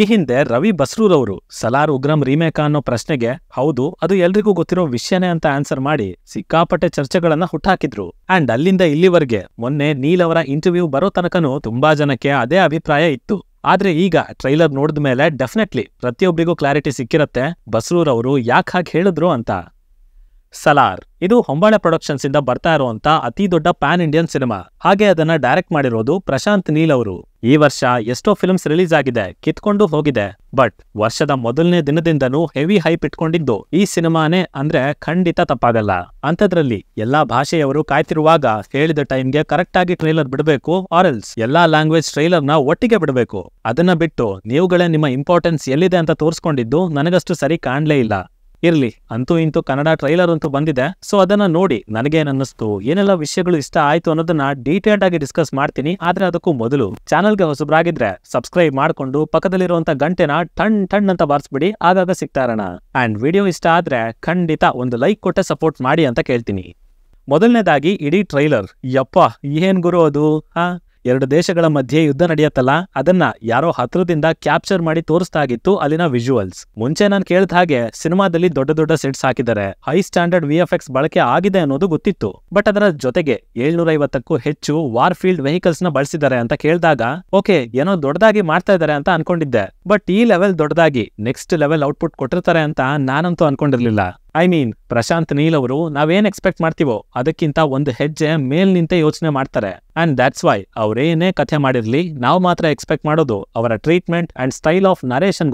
ಈ ಹಿಂದೆ ರವಿ ಬಸ್ರೂರವರು ಸಲಾರ್ ಉಗ್ರಂ ರೀಮೇಕ ಅನ್ನೋ ಪ್ರಶ್ನೆಗೆ ಹೌದು ಅದು ಎಲ್ರಿಗೂ ಗೊತ್ತಿರೋ ವಿಷಯನೇ ಅಂತ ಆನ್ಸರ್ ಮಾಡಿ ಸಿಕ್ಕಾಪಟ್ಟೆ ಚರ್ಚೆಗಳನ್ನ ಹುಟ್ಟಾಕಿದ್ರು ಅಂಡ್ ಅಲ್ಲಿಂದ ಇಲ್ಲಿವರೆಗೆ ಮೊನ್ನೆ ನೀಲ್ ಅವರ ಇಂಟರ್ವ್ಯೂ ಬರೋ ತನಕನೂ ತುಂಬಾ ಜನಕ್ಕೆ ಅದೇ ಅಭಿಪ್ರಾಯ ಇತ್ತು ಆದ್ರೆ ಈಗ ಟ್ರೈಲರ್ ನೋಡಿದ ಮೇಲೆ ಡೆಫಿನೆಟ್ಲಿ ಪ್ರತಿಯೊಬ್ಬರಿಗೂ ಕ್ಲಾರಿಟಿ ಸಿಕ್ಕಿರತ್ತೆ ಬಸ್ರೂರವರು ಯಾಕೆ ಹಾಗೆ ಹೇಳಿದ್ರು ಅಂತ ಸಲಾರ್ ಇದು ಹೊಂಬಾಳೆ ಪ್ರೊಡಕ್ಷನ್ಸ್ ಇಂದ ಬರ್ತಾ ಇರುವಂತ ಅತಿ ದೊಡ್ಡ ಪ್ಯಾನ್ ಇಂಡಿಯನ್ ಸಿನಿಮಾ ಹಾಗೆ ಅದನ್ನ ಡೈರೆಕ್ಟ್ ಮಾಡಿರೋದು ಪ್ರಶಾಂತ್ ನೀಲ್ ಅವರು ಈ ವರ್ಷ ಎಷ್ಟೋ ಫಿಲ್ಮ್ಸ್ ರಿಲೀಸ್ ಆಗಿದೆ ಕಿತ್ಕೊಂಡು ಹೋಗಿದೆ ಬಟ್ ವರ್ಷದ ಮೊದಲನೇ ದಿನದಿಂದನೂ ಹೆವಿ ಹೈಪ್ ಇಟ್ಕೊಂಡಿದ್ದು ಈ ಸಿನಿಮಾನೇ ಅಂದ್ರೆ ಖಂಡಿತ ತಪ್ಪಾಗಲ್ಲ ಅಂಥದ್ರಲ್ಲಿ ಎಲ್ಲಾ ಭಾಷೆಯವರು ಕಾಯ್ತಿರುವಾಗ ಹೇಳಿದ ಟೈಮ್ಗೆ ಕರೆಕ್ಟ್ ಆಗಿ ಟ್ರೈಲರ್ ಬಿಡಬೇಕು ಎಲ್ಸ್ ಎಲ್ಲಾ ಲ್ಯಾಂಗ್ವೇಜ್ ಟ್ರೈಲರ್ ನ ಒಟ್ಟಿಗೆ ಬಿಡಬೇಕು ಅದನ್ನ ಬಿಟ್ಟು ನೀವುಗಳೇ ನಿಮ್ಮ ಇಂಪಾರ್ಟೆನ್ಸ್ ಎಲ್ಲಿದೆ ಅಂತ ತೋರಿಸ್ಕೊಂಡಿದ್ದು ನನಗಷ್ಟು ಸರಿ ಕಾಣ್ಲೇ ಇಲ್ಲ ಇರಲಿ ಅಂತೂ ಇಂತೂ ಕನ್ನಡ ಟ್ರೈಲರ್ ಅಂತೂ ಬಂದಿದೆ ಸೊ ಅದನ್ನ ನೋಡಿ ನನಗೆ ಏನೆಲ್ಲ ವಿಷಯಗಳು ಇಷ್ಟ ಆಯ್ತು ಅನ್ನೋದನ್ನ ಡೀಟೇಲ್ಡ್ ಆಗಿ ಡಿಸ್ಕಸ್ ಮಾಡ್ತೀನಿ ಆದ್ರೆ ಅದಕ್ಕೂ ಮೊದಲು ಚಾನಲ್ಗೆ ಹೊಸಬ್ರಾಗಿದ್ರೆ ಸಬ್ಸ್ಕ್ರೈಬ್ ಮಾಡಿಕೊಂಡು ಪಕ್ಕದಲ್ಲಿರುವಂತಹ ಗಂಟೆನ ಟಣ್ ಟಣ್ ಅಂತ ಬಾರಿಸ್ಬಿಡಿ ಆಗಾಗ ಸಿಗ್ತಾರಣ ಆ್ಯಂಡ್ ಅಂಡ್ ವಿಡಿಯೋ ಇಷ್ಟ ಆದ್ರೆ ಖಂಡಿತ ಒಂದು ಲೈಕ್ ಕೊಟ್ಟೆ ಸಪೋರ್ಟ್ ಮಾಡಿ ಅಂತ ಕೇಳ್ತೀನಿ ಮೊದಲನೇದಾಗಿ ಇಡೀ ಟ್ರೈಲರ್ ಯಪ್ಪ ಏನ್ ಗುರು ಅದು ಹಾ ಎರಡು ದೇಶಗಳ ಮಧ್ಯೆ ಯುದ್ಧ ನಡೆಯತ್ತಲ್ಲ ಅದನ್ನ ಯಾರೋ ಹತ್ರದಿಂದ ಕ್ಯಾಪ್ಚರ್ ಮಾಡಿ ತೋರಿಸ್ತಾಗಿತ್ತು ಅಲ್ಲಿನ ವಿಜುವಲ್ಸ್ ಮುಂಚೆ ನಾನು ಕೇಳಿದ ಹಾಗೆ ಸಿನಿಮಾದಲ್ಲಿ ದೊಡ್ಡ ದೊಡ್ಡ ಸೆಟ್ಸ್ ಹಾಕಿದ್ದಾರೆ ಹೈ ಸ್ಟ್ಯಾಂಡರ್ಡ್ ವಿಎಫ್ಎಕ್ಸ್ ಬಳಕೆ ಆಗಿದೆ ಅನ್ನೋದು ಗೊತ್ತಿತ್ತು ಬಟ್ ಅದರ ಜೊತೆಗೆ ಏಳ್ನೂರ ಐವತ್ತಕ್ಕೂ ಹೆಚ್ಚು ವಾರ್ಫೀಲ್ಡ್ ವೆಹಿಕಲ್ಸ್ ನ ಬಳಸಿದ್ದಾರೆ ಅಂತ ಕೇಳಿದಾಗ ಓಕೆ ಏನೋ ದೊಡ್ಡದಾಗಿ ಮಾಡ್ತಾ ಇದ್ದಾರೆ ಅಂತ ಅನ್ಕೊಂಡಿದ್ದೆ ಬಟ್ ಈ ಲೆವೆಲ್ ದೊಡ್ಡದಾಗಿ ನೆಕ್ಸ್ಟ್ ಲೆವೆಲ್ ಔಟ್ಪುಟ್ ಕೊಟ್ಟಿರ್ತಾರೆ ಅಂತ ನಾನಂತೂ ಅನ್ಕೊಂಡಿರ್ಲಿಲ್ಲ ಐ ಮೀನ್ ಪ್ರಶಾಂತ್ ನೀಲ್ ಅವರು ನಾವೇನ್ ಎಕ್ಸ್ಪೆಕ್ಟ್ ಮಾಡ್ತೀವೋ ಅದಕ್ಕಿಂತ ಒಂದು ಹೆಜ್ಜೆ ಮೇಲ್ ನಿಂತೆ ಯೋಚನೆ ಮಾಡ್ತಾರೆ ಅಂಡ್ ದ್ಯಾಟ್ಸ್ ವೈ ಅವರೇನೇ ಕಥೆ ಮಾಡಿರ್ಲಿ ನಾವು ಮಾತ್ರ ಎಕ್ಸ್ಪೆಕ್ಟ್ ಮಾಡೋದು ಅವರ ಟ್ರೀಟ್ಮೆಂಟ್ ಅಂಡ್ ಸ್ಟೈಲ್ ಆಫ್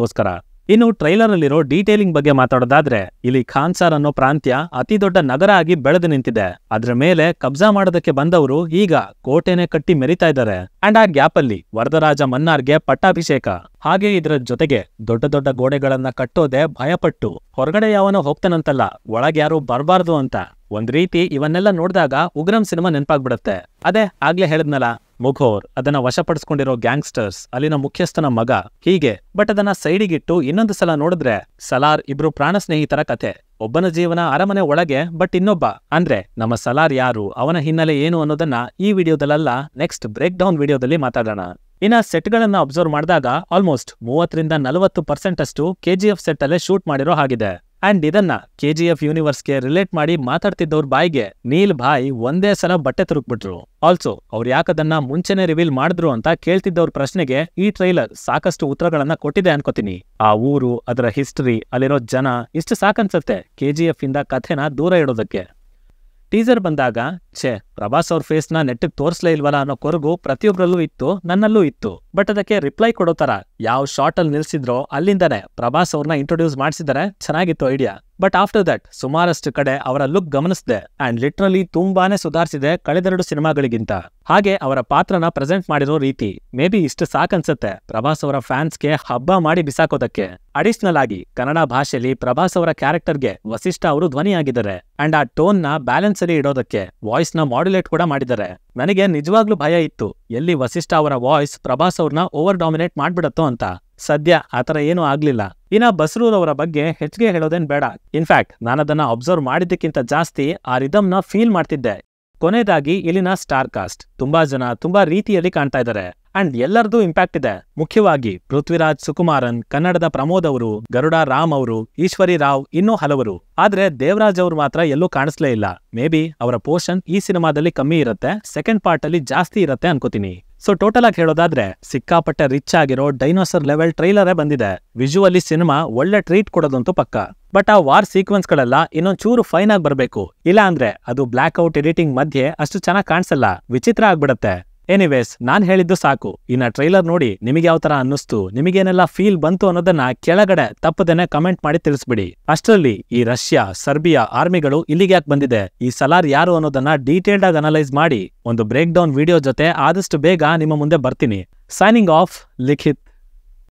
ಗೋಸ್ಕರ ಇನ್ನು ಟ್ರೈಲರ್ ಅಲ್ಲಿರೋ ಡೀಟೇಲಿಂಗ್ ಬಗ್ಗೆ ಮಾತಾಡೋದಾದ್ರೆ ಇಲ್ಲಿ ಖಾನ್ಸಾರ್ ಅನ್ನೋ ಪ್ರಾಂತ್ಯ ಅತಿ ದೊಡ್ಡ ನಗರ ಆಗಿ ಬೆಳೆದು ನಿಂತಿದೆ ಅದ್ರ ಮೇಲೆ ಕಬ್ಜಾ ಮಾಡೋದಕ್ಕೆ ಬಂದವರು ಈಗ ಕೋಟೆನೆ ಕಟ್ಟಿ ಮೆರಿತಾ ಇದ್ದಾರೆ ಅಂಡ್ ಆ ಗ್ಯಾಪ್ ಅಲ್ಲಿ ವರದರಾಜ ಮನ್ನಾರ್ಗೆ ಪಟ್ಟಾಭಿಷೇಕ ಹಾಗೆ ಇದರ ಜೊತೆಗೆ ದೊಡ್ಡ ದೊಡ್ಡ ಗೋಡೆಗಳನ್ನ ಕಟ್ಟೋದೆ ಭಯಪಟ್ಟು ಹೊರಗಡೆ ಯಾವನೋ ಹೋಗ್ತಾನಂತಲ್ಲ ಒಳಗೆ ಯಾರು ಬರಬಾರ್ದು ಅಂತ ಒಂದ್ ರೀತಿ ಇವನ್ನೆಲ್ಲ ನೋಡಿದಾಗ ಉಗ್ರಂ ಸಿನಿಮಾ ನೆನಪಾಗ್ಬಿಡತ್ತೆ ಅದೇ ಆಗ್ಲೇ ಹೇಳಿದ್ನಲ್ಲ ಮುಘೋರ್ ಅದನ್ನ ವಶಪಡಿಸ್ಕೊಂಡಿರೋ ಗ್ಯಾಂಗ್ಸ್ಟರ್ಸ್ ಅಲ್ಲಿನ ಮುಖ್ಯಸ್ಥನ ಮಗ ಹೀಗೆ ಬಟ್ ಅದನ್ನ ಸೈಡಿಗಿಟ್ಟು ಇನ್ನೊಂದು ಸಲ ನೋಡಿದ್ರೆ ಸಲಾರ್ ಇಬ್ರು ಪ್ರಾಣ ಸ್ನೇಹಿತರ ಕಥೆ ಒಬ್ಬನ ಜೀವನ ಅರಮನೆ ಒಳಗೆ ಬಟ್ ಇನ್ನೊಬ್ಬ ಅಂದ್ರೆ ನಮ್ಮ ಸಲಾರ್ ಯಾರು ಅವನ ಹಿನ್ನೆಲೆ ಏನು ಅನ್ನೋದನ್ನ ಈ ವಿಡಿಯೋದಲ್ಲ ನೆಕ್ಸ್ಟ್ ಬ್ರೇಕ್ ಡೌನ್ ವಿಡಿಯೋದಲ್ಲಿ ಮಾತಾಡೋಣ ಇನ್ನ ಸೆಟ್ಗಳನ್ನ ಅಬ್ಸರ್ವ್ ಮಾಡಿದಾಗ ಆಲ್ಮೋಸ್ಟ್ ಮೂವತ್ತರಿಂದ ನಲವತ್ತು ಪರ್ಸೆಂಟ್ ಅಷ್ಟು ಕೆಜಿಎಫ್ ಸೆಟ್ ಅಲ್ಲೇ ಶೂಟ್ ಮಾಡಿರೋ ಹಾಗಿದೆ ಅಂಡ್ ಇದನ್ನ ಕೆ ಜಿ ಎಫ್ ಯೂನಿವರ್ಸ್ಗೆ ರಿಲೇಟ್ ಮಾಡಿ ಮಾತಾಡ್ತಿದ್ದವ್ರ ಬಾಯಿಗೆ ನೀಲ್ ಭಾಯ್ ಒಂದೇ ಸಲ ಬಟ್ಟೆ ಬಿಟ್ರು ಆಲ್ಸೋ ಅವ್ರು ಯಾಕದನ್ನ ಮುಂಚೆನೆ ರಿವೀಲ್ ಮಾಡಿದ್ರು ಅಂತ ಕೇಳ್ತಿದ್ದವ್ರ ಪ್ರಶ್ನೆಗೆ ಈ ಟ್ರೈಲರ್ ಸಾಕಷ್ಟು ಉತ್ತರಗಳನ್ನ ಕೊಟ್ಟಿದೆ ಅನ್ಕೋತೀನಿ ಆ ಊರು ಅದರ ಹಿಸ್ಟರಿ ಅಲ್ಲಿರೋ ಜನ ಇಷ್ಟು ಸಾಕನ್ಸತ್ತೆ ಎಫ್ ಇಂದ ಕಥೆನ ದೂರ ಇಡೋದಕ್ಕೆ ಟೀಸರ್ ಬಂದಾಗ ಇಚ್ಛೆ ಪ್ರಭಾಸ್ ಅವ್ರ ಫೇಸ್ನ ನೆಟ್ಟಿಗೆ ತೋರಿಸ್ಲೇ ಇಲ್ವಲ್ಲ ಅನ್ನೋ ಕೊರಗು ಪ್ರತಿಯೊಬ್ಬರಲ್ಲೂ ಇತ್ತು ನನ್ನಲ್ಲೂ ಇತ್ತು ಬಟ್ ಅದಕ್ಕೆ ರಿಪ್ಲೈ ಕೊಡೋ ತರ ಯಾವ ಅಲ್ಲಿ ನಿಲ್ಸಿದ್ರೋ ಅಲ್ಲಿಂದನೇ ಪ್ರಭಾಸ್ ಅವ್ರನ್ನ ಇಂಟ್ರೊಡ್ಯೂಸ್ ಮಾಡಿಸಿದರೆ ಚೆನ್ನಾಗಿತ್ತು ಐಡಿಯಾ ಬಟ್ ಆಫ್ಟರ್ ದಟ್ ಸುಮಾರಷ್ಟು ಕಡೆ ಅವರ ಲುಕ್ ಗಮನಿಸಿದೆ ಅಂಡ್ ಲಿಟ್ರಲಿ ತುಂಬಾನೇ ಸುಧಾರಿಸಿದೆ ಕಳೆದೆರಡು ಸಿನಿಮಾಗಳಿಗಿಂತ ಹಾಗೆ ಅವರ ಪಾತ್ರನ ಪ್ರೆಸೆಂಟ್ ಮಾಡಿರೋ ರೀತಿ ಮೇ ಬಿ ಇಷ್ಟು ಸಾಕನ್ಸುತ್ತೆ ಪ್ರಭಾಸ್ ಅವರ ಗೆ ಹಬ್ಬ ಮಾಡಿ ಬಿಸಾಕೋದಕ್ಕೆ ಅಡಿಷನಲ್ ಆಗಿ ಕನ್ನಡ ಭಾಷೆಯಲ್ಲಿ ಪ್ರಭಾಸ್ ಅವರ ಕ್ಯಾರೆಕ್ಟರ್ಗೆ ವಸಿಷ್ಠ ಅವರು ಧ್ವನಿಯಾಗಿದ್ದಾರೆ ಅಂಡ್ ಆ ಟೋನ್ ನ ಬ್ಯಾಲೆನ್ಸ್ ಅಲ್ಲಿ ಇಡೋದಕ್ಕೆ ವಾಯ್ಸ್ ವಾಯ್ಸ್ ನ ಮಾಡ್ಯುಲೇಟ್ ಕೂಡ ಮಾಡಿದ್ದಾರೆ ನನಗೆ ನಿಜವಾಗ್ಲೂ ಭಯ ಇತ್ತು ಎಲ್ಲಿ ವಸಿಷ್ಠ ಅವರ ವಾಯ್ಸ್ ಪ್ರಭಾಸ್ ಅವ್ರನ್ನ ಓವರ್ ಡಾಮಿನೇಟ್ ಮಾಡ್ಬಿಡತ್ತೋ ಅಂತ ಸದ್ಯ ಆತರ ಏನೂ ಆಗ್ಲಿಲ್ಲ ಇನ್ನ ಅವರ ಬಗ್ಗೆ ಹೆಚ್ಚಿಗೆ ಹೇಳೋದೇನ್ ಬೇಡ ಇನ್ಫ್ಯಾಕ್ಟ್ ನಾನದನ್ನ ಅಬ್ಸರ್ವ್ ಮಾಡಿದ್ದಕ್ಕಿಂತ ಜಾಸ್ತಿ ಆ ರಿದಮ್ನ ಫೀಲ್ ಮಾಡ್ತಿದ್ದೆ ಕೊನೆಯದಾಗಿ ಇಲ್ಲಿನ ಸ್ಟಾರ್ ಕಾಸ್ಟ್ ತುಂಬಾ ಜನ ತುಂಬಾ ರೀತಿಯಲ್ಲಿ ಕಾಣ್ತಾ ಇದ್ದಾರೆ ಅಂಡ್ ಎಲ್ಲರದು ಇಂಪ್ಯಾಕ್ಟ್ ಇದೆ ಮುಖ್ಯವಾಗಿ ಪೃಥ್ವಿರಾಜ್ ಸುಕುಮಾರನ್ ಕನ್ನಡದ ಪ್ರಮೋದ್ ಅವರು ಗರುಡ ರಾಮ್ ಅವರು ಈಶ್ವರಿ ರಾವ್ ಇನ್ನೂ ಹಲವರು ಆದ್ರೆ ದೇವರಾಜ್ ಅವರು ಮಾತ್ರ ಎಲ್ಲೂ ಕಾಣಿಸ್ಲೇ ಇಲ್ಲ ಮೇ ಬಿ ಅವರ ಪೋರ್ಷನ್ ಈ ಸಿನಿಮಾದಲ್ಲಿ ಕಮ್ಮಿ ಇರುತ್ತೆ ಸೆಕೆಂಡ್ ಪಾರ್ಟ್ ಅಲ್ಲಿ ಜಾಸ್ತಿ ಇರುತ್ತೆ ಅನ್ಕೋತೀನಿ ಸೊ ಟೋಟಲ್ ಆಗಿ ಹೇಳೋದಾದ್ರೆ ಸಿಕ್ಕಾಪಟ್ಟೆ ರಿಚ್ ಆಗಿರೋ ಡೈನೋಸರ್ ಲೆವೆಲ್ ಟ್ರೈಲರೇ ಬಂದಿದೆ ವಿಜುವಲಿ ಸಿನಿಮಾ ಒಳ್ಳೆ ಟ್ರೀಟ್ ಕೊಡೋದಂತೂ ಪಕ್ಕ ಬಟ್ ಆ ವಾರ್ ಸೀಕ್ವೆನ್ಸ್ ಗಳೆಲ್ಲ ಇನ್ನೊಂದ್ ಚೂರು ಫೈನ್ ಆಗಿ ಬರಬೇಕು ಇಲ್ಲ ಅಂದ್ರೆ ಅದು ಬ್ಲಾಕ್ ಔಟ್ ಎಡಿಟಿಂಗ್ ಮಧ್ಯೆ ಅಷ್ಟು ಚೆನ್ನಾಗಿ ಕಾಣಿಸಲ್ಲ ವಿಚಿತ್ರ ಆಗ್ಬಿಡತ್ತೆ ಎನಿವೇಸ್ ನಾನು ಹೇಳಿದ್ದು ಸಾಕು ಇನ್ನ ಟ್ರೈಲರ್ ನೋಡಿ ನಿಮಗೆ ಯಾವ ತರ ಅನ್ನಿಸ್ತು ನಿಮಗೇನೆಲ್ಲ ಫೀಲ್ ಬಂತು ಅನ್ನೋದನ್ನ ಕೆಳಗಡೆ ತಪ್ಪದೇನೆ ಕಮೆಂಟ್ ಮಾಡಿ ತಿಳಿಸ್ಬಿಡಿ ಅಷ್ಟರಲ್ಲಿ ಈ ರಷ್ಯಾ ಸರ್ಬಿಯಾ ಆರ್ಮಿಗಳು ಇಲ್ಲಿಗೆ ಯಾಕೆ ಬಂದಿದೆ ಈ ಸಲಾರ್ ಯಾರು ಅನ್ನೋದನ್ನ ಡೀಟೇಲ್ಡ್ ಆಗಿ ಅನಲೈಸ್ ಮಾಡಿ ಒಂದು ಬ್ರೇಕ್ ಡೌನ್ ವಿಡಿಯೋ ಜೊತೆ ಆದಷ್ಟು ಬೇಗ ನಿಮ್ಮ ಮುಂದೆ ಬರ್ತೀನಿ ಸೈನಿಂಗ್ ಆಫ್ ಲಿಖಿತ್